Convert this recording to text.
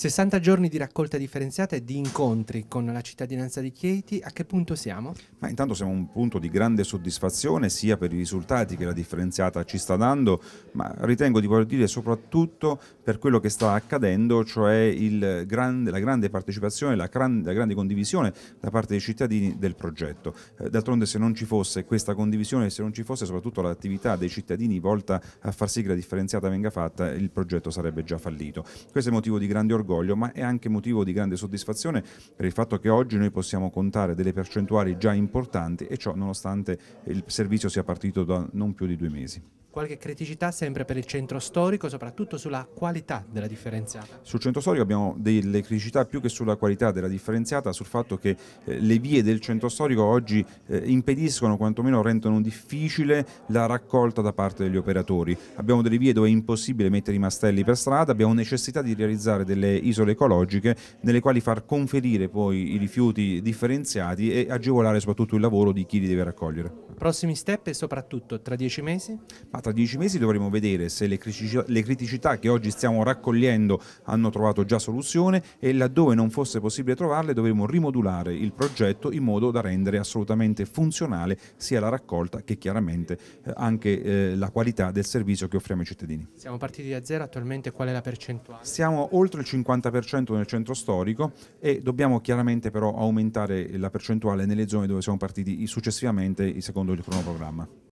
60 giorni di raccolta differenziata e di incontri con la cittadinanza di Chieti, a che punto siamo? Ma intanto siamo a un punto di grande soddisfazione sia per i risultati che la differenziata ci sta dando, ma ritengo di voler dire soprattutto per quello che sta accadendo, cioè grande, la grande partecipazione, la, gran, la, grande condivisione da parte dei cittadini del progetto. Eh, d'altronde se non ci fosse questa condivisione, se non ci fosse soprattutto l'attività dei cittadini volta a far sì che la differenziata venga fatta, il progetto sarebbe già fallito. Questo è motivo di grande orgoglio orgoglio, ma è anche motivo di grande soddisfazione per il fatto che oggi noi possiamo contare delle percentuali già importanti e ciò nonostante il servizio sia partito da non più di due mesi qualche criticità sempre per il centro storico, soprattutto sulla qualità della differenziata. Sul centro storico abbiamo delle criticità più che sulla qualità della differenziata, sul fatto che eh, le vie del centro storico oggi eh, impediscono, quantomeno rendono difficile la raccolta da parte degli operatori. Abbiamo delle vie dove è impossibile mettere i mastelli per strada, abbiamo necessità di realizzare delle isole ecologiche nelle quali far conferire poi i rifiuti differenziati e agevolare soprattutto il lavoro di chi li deve raccogliere. Prossimi step e soprattutto tra dieci mesi? Ma tra dieci mesi dovremo vedere se le criticità, le criticità che oggi stiamo raccogliendo hanno trovato già soluzione e laddove non fosse possibile trovarle dovremo rimodulare il progetto in modo da rendere assolutamente funzionale sia la raccolta che chiaramente eh, anche eh, la qualità del servizio che offriamo ai cittadini. Siamo partiti da zero, attualmente qual è la percentuale? Siamo oltre il 50% nel centro storico e dobbiamo chiaramente però aumentare la percentuale nelle zone dove siamo partiti successivamente secondo il cronoprogramma.